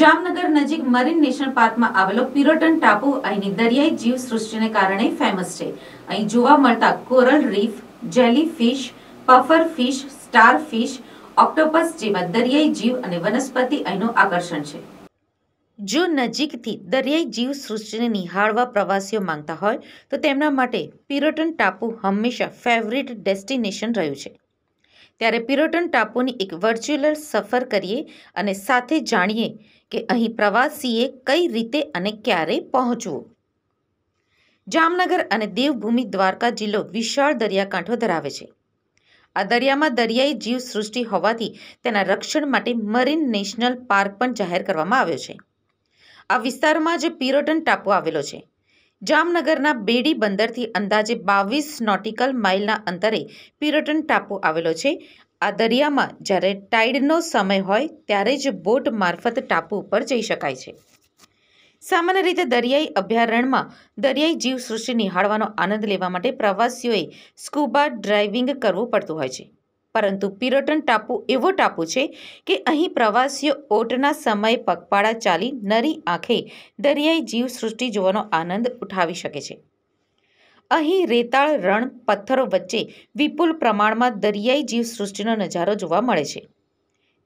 જામનગર નજીક marine national પાર્કમાં આવેલો પિરોટન ટાપુ અહીંની દરિયાઈ જીવ સૃષ્ટિને કારણે ફેમસ છે અહીં જોવા મળતા coral reef jellyfish pufferfish starfish octopus જેવા દરિયાઈ જીવ અને વનસ્પતિ અહીંનું આકર્ષણ છે જો નજીકથી દરિયાઈ જીવ સૃષ્ટિને નિહાળવા પ્રવાસીઓ માંગતા હોય તો તેમના માટે પિરોટન ટાપુ હંમેશા ફેવરિટ ડેસ્ટિનેશન રહ્યું છે ત્યારે પિરોટન ટાપુની એક વર્ચ્યુઅલ સફર કરીએ અને સાથે જાણીએ કે અહીં પ્રવાસીએ કઈ રીતે અને ક્યારે પહોંચવું જામનગર અને દેવભૂમિ દ્વારકા જિલ્લો વિશાળ દરિયાકાંઠો ધરાવે છે આ દરિયામાં દરિયાઈ જીવ સૃષ્ટિ હોવાથી તેના રક્ષણ માટે મરીન નેશનલ પાર્ક પણ જાહેર કરવામાં આવ્યો છે આ વિસ્તારમાં જ પિરોટન ટાપુ આવેલો છે જામનગરના બેડી બંદરથી અંદાજે બાવીસ નોટિકલ માઇલના અંતરે પિરોટન ટાપુ આવેલો છે આ દરિયામાં જ્યારે ટાઇડનો સમય હોય ત્યારે જ બોટ મારફત ટાપુ ઉપર જઈ શકાય છે સામાન્ય રીતે દરિયાઈ અભયારણ્યમાં દરિયાઈ જીવસૃષ્ટિ નિહાળવાનો આનંદ લેવા માટે પ્રવાસીઓએ સ્કૂબા ડ્રાઇવિંગ કરવું પડતું હોય છે પરંતુ પિરોટન ટાપુ એવો ટાપુ છે કે અહીં પ્રવાસીઓ ઓટના સમયે પગપાળા ચાલી નરી આંખે દરિયાઈ જીવ સૃષ્ટિ જોવાનો આનંદ ઉઠાવી શકે છે અહીં રેતાળ રણ પથ્થરો વચ્ચે વિપુલ પ્રમાણમાં દરિયાઈ જીવ સૃષ્ટિનો નજારો જોવા મળે છે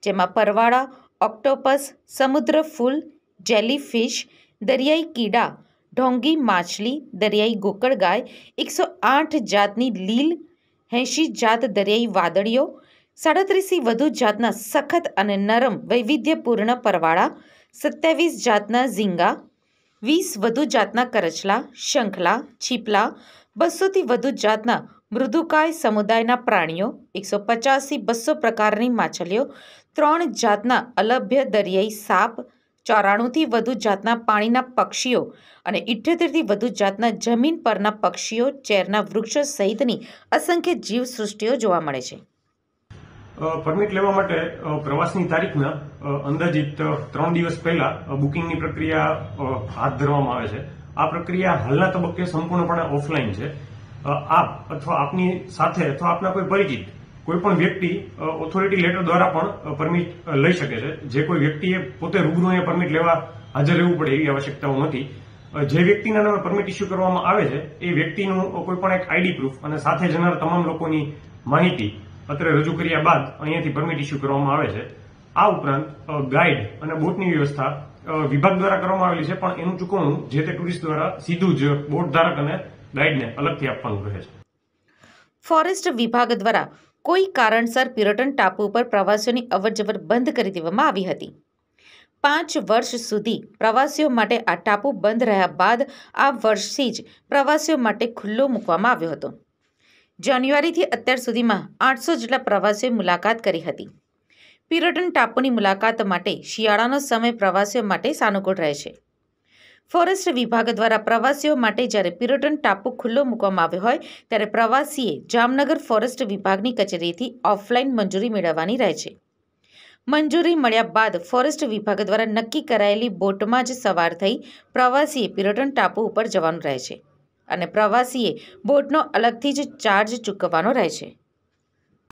જેમાં પરવાળા ઓક્ટોપસ સમુદ્ર ફૂલ જેલી ફિશ દરિયાઈ કીડા ઢોંગી માછલી દરિયાઈ ગોકળગાય એકસો આઠ જાતની લીલ એંશી જાત દરિયાઈ વાદળીઓ સાડત્રીસથી વધુ જાતના સખત અને નરમ વૈવિધ્યપૂર્ણ પરવાળા સત્યાવીસ જાતના ઝીંગા વીસ વધુ જાતના કરચલા શંખલા છીપલા બસોથી વધુ જાતના મૃદુકાય સમુદાયના પ્રાણીઓ એકસો પચાસથી બસો પ્રકારની માછલીઓ ત્રણ જાતના અલભ્ય દરિયાઈ સાપ ચોરાણુંથી વધુ જાતના પાણીના પક્ષીઓ અને ઇઠ્યોતેરથી વધુ જાતના જમીન પરના પક્ષીઓ ચેરના વૃક્ષો સહિતની અસંખ્ય જીવસૃષ્ટિઓ જોવા મળે છે પરમિટ લેવા માટે પ્રવાસની તારીખના અંદાજિત ત્રણ દિવસ પહેલા બુકિંગની પ્રક્રિયા હાથ ધરવામાં આવે છે આ પ્રક્રિયા હાલના તબક્કે સંપૂર્ણપણે ઓફલાઈન છે આપ અથવા આપની સાથે અથવા આપના કોઈ પરિચિત કોઈ પણ વ્યક્તિ ઓથોરિટી લેટર દ્વારા પણ પરમિટ લઈ શકે છે જે કોઈ વ્યક્તિએ પોતે રૂબરૂ અહીંયા પરમિટ લેવા હાજર રહેવું પડે એવી આવશ્યકતાઓ નથી જે વ્યક્તિના નામે પરમિટ ઇસ્યુ કરવામાં આવે છે એ વ્યક્તિનું કોઈ પણ એક આઈડી પ્રૂફ અને સાથે જનાર તમામ લોકોની માહિતી અત્રે રજૂ કર્યા બાદ અહીંયાથી પરમિટ ઇસ્યુ કરવામાં આવે છે આ ઉપરાંત ગાઈડ અને બોટની વ્યવસ્થા વિભાગ દ્વારા કરવામાં આવેલી છે પણ એનું ચૂકવણું જે તે ટુરિસ્ટ દ્વારા સીધું જ બોટ ધારક અને ગાઈડને અલગથી આપવાનું રહે છે ફોરેસ્ટ વિભાગ દ્વારા કોઈ કારણસર પિરોટન ટાપુ પર પ્રવાસીઓની અવરજવર બંધ કરી દેવામાં આવી હતી પાંચ વર્ષ સુધી પ્રવાસીઓ માટે આ ટાપુ બંધ રહ્યા બાદ આ વર્ષથી જ પ્રવાસીઓ માટે ખુલ્લો મૂકવામાં આવ્યો હતો જાન્યુઆરીથી અત્યાર સુધીમાં આઠસો જેટલા પ્રવાસીઓએ મુલાકાત કરી હતી પિરોટન ટાપુની મુલાકાત માટે શિયાળાનો સમય પ્રવાસીઓ માટે સાનુકૂળ રહે છે ફોરેસ્ટ વિભાગ દ્વારા પ્રવાસીઓ માટે જ્યારે પિરોટન ટાપુ ખુલ્લો મૂકવામાં આવ્યો હોય ત્યારે પ્રવાસીએ જામનગર ફોરેસ્ટ વિભાગની કચેરીથી ઓફલાઈન મંજૂરી મેળવવાની રહે છે મંજૂરી મળ્યા બાદ ફોરેસ્ટ વિભાગ દ્વારા નક્કી કરાયેલી બોટમાં જ સવાર થઈ પ્રવાસીએ પિરોટન ટાપુ ઉપર જવાનું રહે છે અને પ્રવાસીએ બોટનો અલગથી જ ચાર્જ ચૂકવવાનો રહે છે